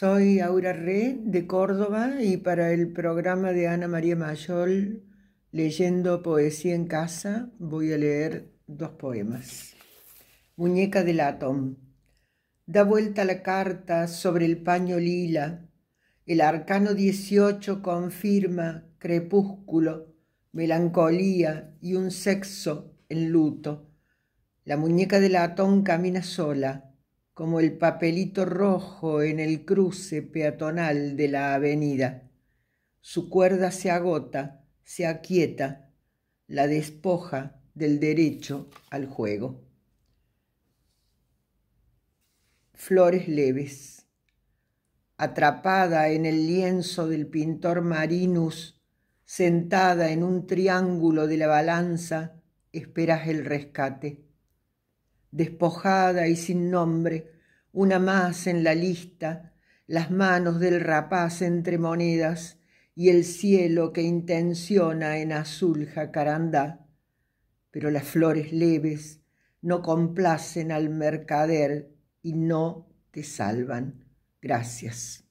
Soy Aura Re de Córdoba y para el programa de Ana María Mayol, leyendo poesía en casa, voy a leer dos poemas. Muñeca de latón Da vuelta la carta sobre el paño lila. El arcano 18 confirma crepúsculo, melancolía y un sexo en luto. La muñeca de latón camina sola como el papelito rojo en el cruce peatonal de la avenida. Su cuerda se agota, se aquieta, la despoja del derecho al juego. Flores leves. Atrapada en el lienzo del pintor Marinus, sentada en un triángulo de la balanza, esperas el rescate despojada y sin nombre, una más en la lista, las manos del rapaz entre monedas y el cielo que intenciona en azul jacarandá. Pero las flores leves no complacen al mercader y no te salvan. Gracias.